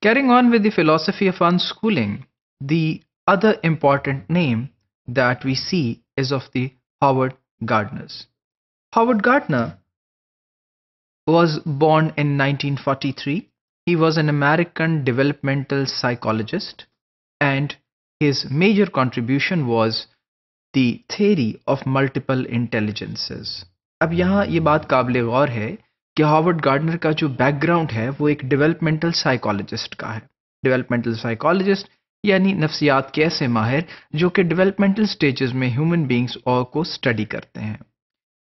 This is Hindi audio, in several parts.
Carrying on with the philosophy of unschooling, the other important name that we see is of the Howard Gardners. Howard Gardner was born in 1943. He was an American developmental psychologist, and his major contribution was the theory of multiple intelligences. अब यहाँ ये बात काबिल है कि हॉवर्ड गार्डनर का जो बैकग्राउंड है वो एक डेवलपमेंटल साइकोलॉजिस्ट का है डेवलपमेंटल साइकोलॉजिस्ट यानी नफसियात के ऐसे माहिर जो कि डेवलपमेंटल स्टेजेस में ह्यूमन बींग्स और को स्टडी करते हैं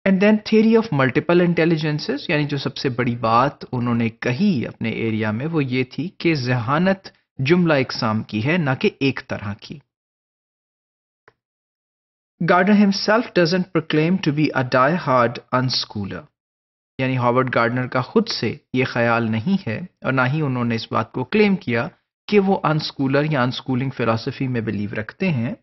and then theory of multiple intelligences यानी जो सबसे बड़ी बात उन्होंने कही अपने एरिया में वो ये थी कि जहानत जुमला इकसाम की है ना कि एक तरह की Gardner himself doesn't proclaim to be a die hard unschooler यानी हॉवर्ड गार्डनर का खुद से ये ख्याल नहीं है और ना ही उन्होंने इस बात को क्लेम किया कि वो अनस्कूलर या अनस्कूलिंग फिलासफी में बिलीव रखते हैं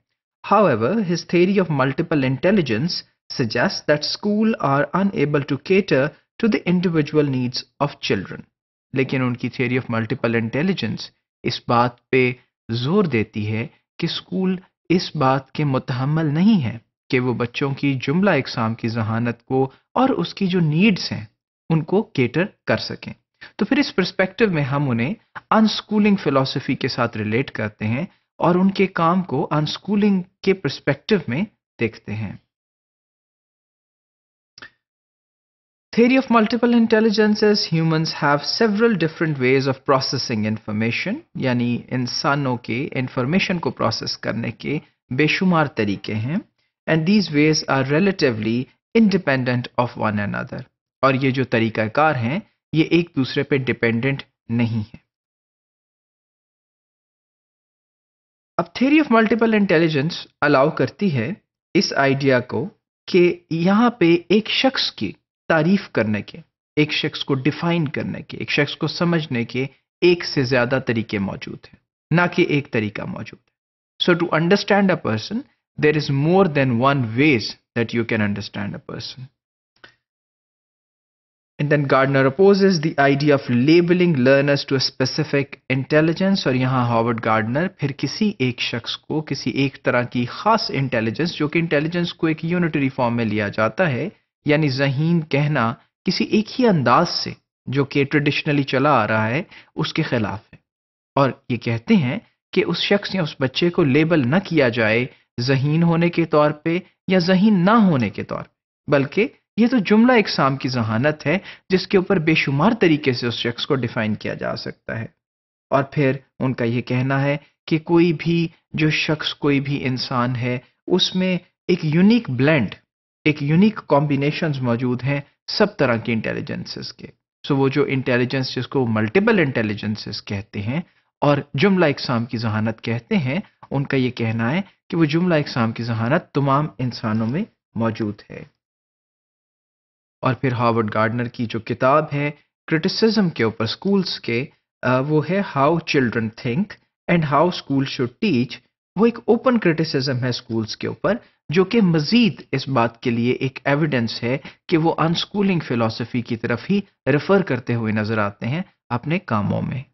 however his theory of multiple intelligence suggest that school are unable to cater to the individual needs of children लेकिन उनकी थियरी ऑफ मल्टीपल इंटेलिजेंस इस बात पे जोर देती है कि स्कूल इस बात के मुतहमल नहीं है कि वो बच्चों की जुमला इकसाम की जहानत को और उसकी जो नीड्स हैं उनको केटर कर सकें तो फिर इस परस्पेक्टिव में हम उन्हें अनस्कूलिंग फ़िलासफ़ी के साथ रिलेट करते हैं और उनके काम को अनस्कूलिंग के परस्पेक्टिव में देखते हैं theory of multiple intelligences humans have several different ways of processing information यानी इंसानों के इंफॉर्मेशन को प्रोसेस करने के बेशुमार तरीके हैं and these ways are relatively independent of one another और ये जो तरीकाकार हैं ये एक दूसरे पे डिपेंडेंट नहीं है अब theory of multiple intelligence allow करती है इस आइडिया को कि यहाँ पे एक शख्स की तारीफ करने के एक शख्स को डिफाइन करने के एक शख्स को समझने के एक से ज़्यादा तरीके मौजूद हैं ना कि एक तरीका मौजूद है so to understand a person there is more than one ways that you can understand a person. And then Gardner opposes the idea of labeling learners to a specific intelligence और यहाँ हॉवर्ड गार्डनर फिर किसी एक शख्स को किसी एक तरह की खास इंटेलिजेंस जो कि इंटेलिजेंस को एक यूनिटरी फॉर्म में लिया जाता है यानी जहीन कहना किसी एक ही अंदाज से जो कि ट्रेडिशनली चला आ रहा है उसके खिलाफ है और ये कहते हैं कि उस शख्स या उस बच्चे को लेबल न किया जाए जहीन होने के तौर पे या जहीन ना होने के तौर बल्कि ये तो जुमला इकसाम की जहानत है जिसके ऊपर बेशुमार तरीके से उस शख्स को डिफाइन किया जा सकता है और फिर उनका यह कहना है कि कोई भी जो शख्स कोई भी इंसान है उसमें एक यूनिक ब्लेंड एक यूनिक कॉम्बिनेशन मौजूद हैं सब तरह की इंटेलिजेंसेस के सो वो जो इंटेलिजेंस जिसको मल्टीपल इंटेलिजेंसेस कहते हैं और जुमला इकसाम की जहानत कहते हैं उनका ये कहना है कि वो जुमला इकसाम की जहानत तमाम इंसानों में मौजूद है और फिर हार्वर्ड गार्डनर की जो किताब है क्रिटिसिज्म के ऊपर स्कूल्स के वो है how children think and how school should teach वो एक ओपन क्रिटिसिज्म है स्कूल्स के ऊपर जो कि मजीद इस बात के लिए एक एविडेंस है कि वो अनस्कूलिंग फिलोसफी की तरफ ही रेफर करते हुए नजर आते हैं अपने कामों में